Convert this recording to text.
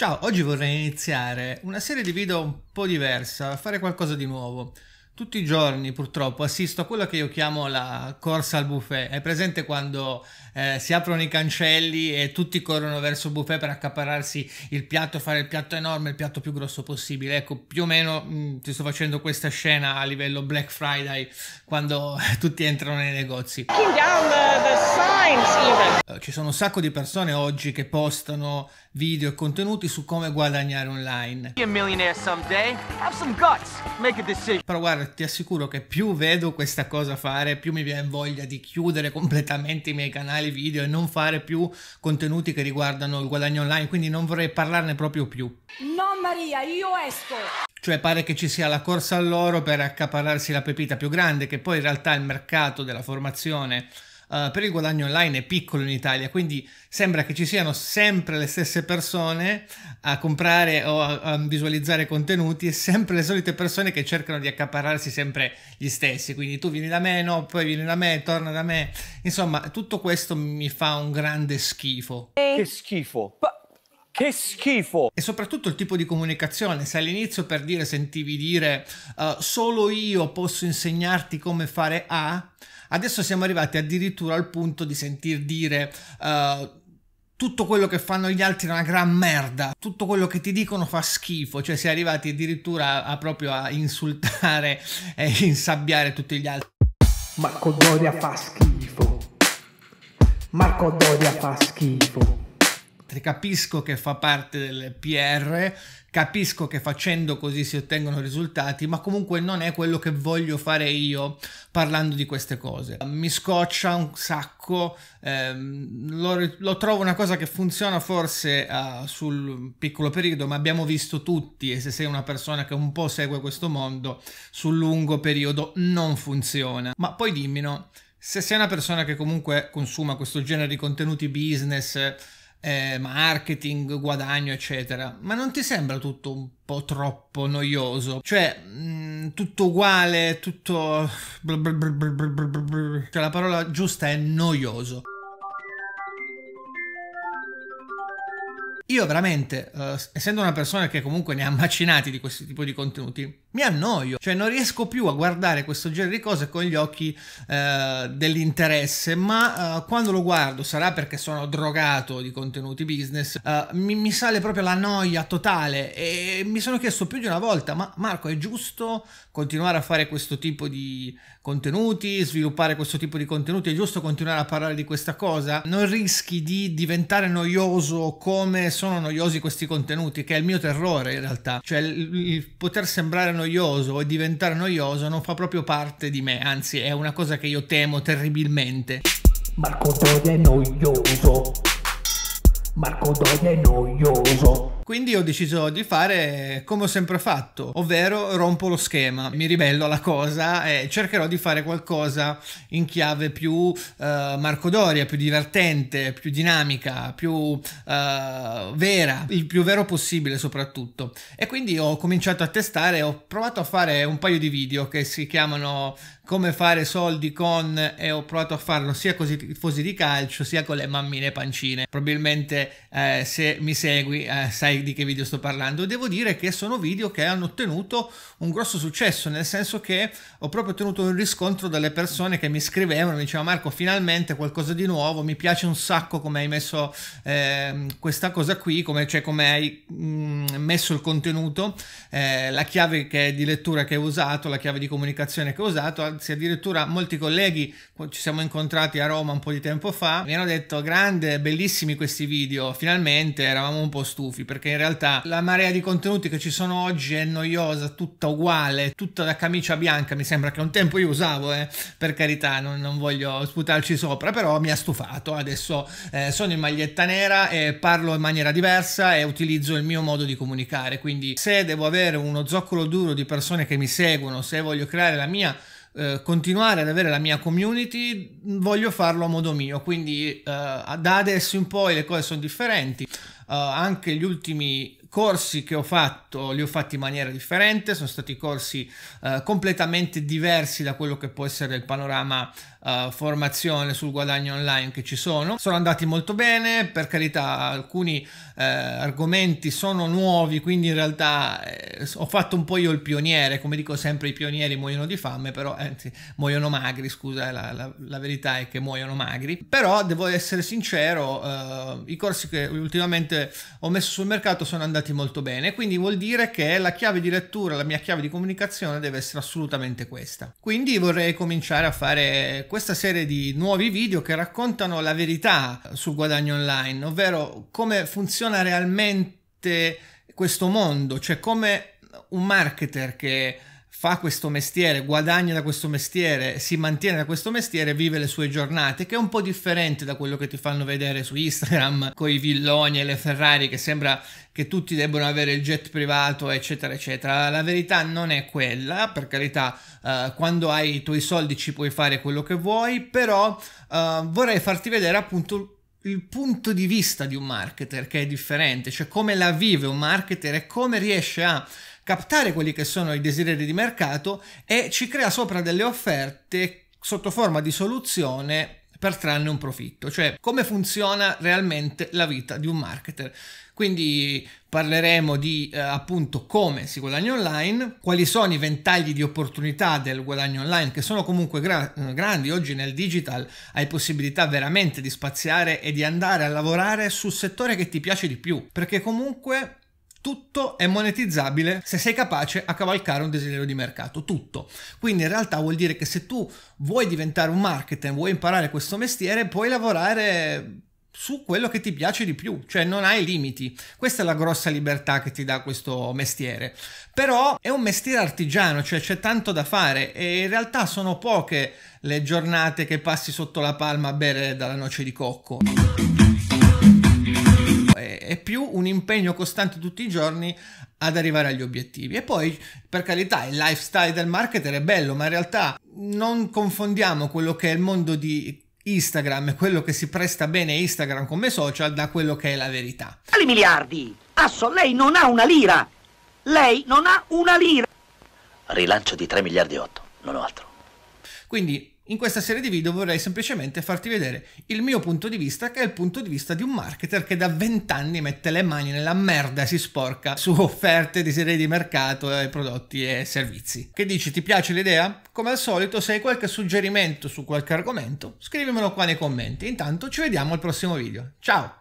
Ciao, oggi vorrei iniziare una serie di video un po' diversa, fare qualcosa di nuovo. Tutti i giorni purtroppo assisto a quello che io chiamo la corsa al buffet. È presente quando eh, si aprono i cancelli e tutti corrono verso il buffet per accaparrarsi il piatto, fare il piatto enorme, il piatto più grosso possibile. Ecco, più o meno mh, mm, ti sto facendo questa scena a livello Black Friday, quando tutti entrano nei negozi. King down uh, the eh, ci sono un sacco di persone oggi che postano video e contenuti su come guadagnare online. Però guarda, ti assicuro che più vedo questa cosa fare, più mi viene voglia di chiudere completamente i miei canali video e non fare più contenuti che riguardano il guadagno online, quindi non vorrei parlarne proprio più. No Maria, io esco! Cioè pare che ci sia la corsa all'oro per accaparrarsi la pepita più grande, che poi in realtà il mercato della formazione eh, per il guadagno online è piccolo in Italia, quindi sembra che ci siano sempre le stesse persone a comprare o a, a visualizzare contenuti e sempre le solite persone che cercano di accaparrarsi sempre gli stessi. Quindi tu vieni da me, no, poi vieni da me, torna da me. Insomma, tutto questo mi fa un grande schifo. Che schifo. Che schifo! E soprattutto il tipo di comunicazione. Se all'inizio per dire sentivi dire uh, solo io posso insegnarti come fare A, Adesso siamo arrivati addirittura al punto di sentir dire uh, tutto quello che fanno gli altri è una gran merda, tutto quello che ti dicono fa schifo, cioè si è arrivati addirittura a, a proprio a insultare e insabbiare tutti gli altri. Marco Doria fa schifo. Marco Doria fa schifo capisco che fa parte del PR, capisco che facendo così si ottengono risultati, ma comunque non è quello che voglio fare io parlando di queste cose. Mi scoccia un sacco, ehm, lo, lo, trovo una cosa che funziona forse uh, sul piccolo periodo, ma abbiamo visto tutti, e se sei una persona che un po' segue questo mondo, sul lungo periodo non funziona. Ma poi dimmi, no? Se sei una persona che comunque consuma questo genere di contenuti business, eh, marketing, guadagno, eccetera. Ma non ti sembra tutto un po' troppo noioso? Cioè, mh, mm, tutto uguale, tutto... Cioè, la parola giusta è noioso. Io veramente, eh, essendo una persona che comunque ne ha macinati di questo tipo di contenuti, mi annoio, cioè non riesco più a guardare questo genere di cose con gli occhi eh, dell'interesse, ma eh, quando lo guardo sarà perché sono drogato di contenuti business, eh, mi, mi, sale proprio la noia totale e mi sono chiesto più di una volta, ma Marco è giusto continuare a fare questo tipo di contenuti, sviluppare questo tipo di contenuti, è giusto continuare a parlare di questa cosa? Non rischi di diventare noioso come sono noiosi questi contenuti, che è il mio terrore in realtà, cioè il, il poter sembrare noioso e diventare noioso non fa proprio parte di me, anzi è una cosa che io temo terribilmente. Marco Dori è noioso. Marco Dori è noioso. Quindi ho deciso di fare come ho sempre fatto, ovvero rompo lo schema, mi ribello alla cosa e cercherò di fare qualcosa in chiave più eh, Marco Doria, più divertente, più dinamica, più eh, vera, il più vero possibile soprattutto. E quindi ho cominciato a testare, ho provato a fare un paio di video che si chiamano come fare soldi con e ho provato a farlo sia con i tifosi di calcio sia con le mammine pancine. Probabilmente eh, se mi segui eh, sai di che video sto parlando, devo dire che sono video che hanno ottenuto un grosso successo, nel senso che ho proprio ottenuto un riscontro dalle persone che mi scrivevano, mi dicevano Marco finalmente qualcosa di nuovo, mi piace un sacco come hai messo eh, questa cosa qui, come, cioè come hai mh, mm, messo il contenuto, eh, la chiave di lettura che hai usato, la chiave di comunicazione che ho usato, anzi addirittura molti colleghi ci siamo incontrati a Roma un po' di tempo fa, mi hanno detto grande, bellissimi questi video, finalmente eravamo un po' stufi perché in realtà la marea di contenuti che ci sono oggi è noiosa, tutta uguale, tutta da camicia bianca, mi sembra che un tempo io usavo, eh, per carità, non, non, voglio sputarci sopra, però mi ha stufato, adesso eh, sono in maglietta nera e parlo in maniera diversa e utilizzo il mio modo di comunicare, quindi se devo avere uno zoccolo duro di persone che mi seguono, se voglio creare la mia eh, continuare ad avere la mia community, voglio farlo a modo mio, quindi eh, da adesso in poi le cose sono differenti. Eh, anche gli ultimi corsi che ho fatto li ho fatti in maniera differente, sono stati corsi eh, completamente diversi da quello che può essere il panorama eh, formazione sul guadagno online che ci sono. Sono andati molto bene, per carità alcuni eh, argomenti sono nuovi, quindi in realtà eh, ho fatto un po' io il pioniere, come dico sempre i pionieri muoiono di fame, però eh, anzi muoiono magri, scusa, eh, la, la, la verità è che muoiono magri. Però devo essere sincero, i corsi che ultimamente ho messo sul mercato sono andati andati molto bene, quindi vuol dire che la chiave di lettura, la mia chiave di comunicazione deve essere assolutamente questa. Quindi vorrei cominciare a fare questa serie di nuovi video che raccontano la verità sul guadagno online, ovvero come funziona realmente questo mondo, cioè come un marketer che fa questo mestiere, guadagna da questo mestiere, si mantiene da questo mestiere, vive le sue giornate, che è un po' differente da quello che ti fanno vedere su Instagram con i villoni e le Ferrari, che sembra che tutti debbano avere il jet privato, eccetera, eccetera. La verità non è quella, per carità, eh, quando hai i tuoi soldi ci puoi fare quello che vuoi, però eh, vorrei farti vedere appunto il punto di vista di un marketer che è differente, cioè come la vive un marketer e come riesce a captare quelli che sono i desideri di mercato e ci crea sopra delle offerte sotto forma di soluzione per trarne un profitto, cioè come funziona realmente la vita di un marketer. Quindi parleremo di eh, appunto come si guadagna online, quali sono i ventagli di opportunità del guadagno online che sono comunque gra eh, grandi. Oggi nel digital hai possibilità veramente di spaziare e di andare a lavorare sul settore che ti piace di più, perché comunque tutto è monetizzabile se sei capace a cavalcare un desiderio di mercato, tutto. Quindi in realtà vuol dire che se tu vuoi diventare un marketer, vuoi imparare questo mestiere, puoi lavorare su quello che ti piace di più, cioè non hai limiti. Questa è la grossa libertà che ti dà questo mestiere. Però è un mestiere artigiano, cioè c'è tanto da fare e in realtà sono poche le giornate che passi sotto la palma a bere dalla noce di cocco è più un impegno costante tutti i giorni ad arrivare agli obiettivi. E poi, per carità, il lifestyle del marketer è bello, ma in realtà non confondiamo quello che è il mondo di Instagram e quello che si presta bene a Instagram come social da quello che è la verità. Quali miliardi? Asso, lei non ha una lira! Lei non ha una lira! Rilancio di 3 miliardi e 8, non ho altro. Quindi in questa serie di video vorrei semplicemente farti vedere il mio punto di vista, che è il punto di vista di un marketer che da vent'anni mette le mani nella merda e si sporca su offerte di serie di mercato e prodotti e servizi. Che dici, ti piace l'idea? Come al solito, se hai qualche suggerimento su qualche argomento, scrivimelo qua nei commenti. Intanto ci vediamo al prossimo video. Ciao!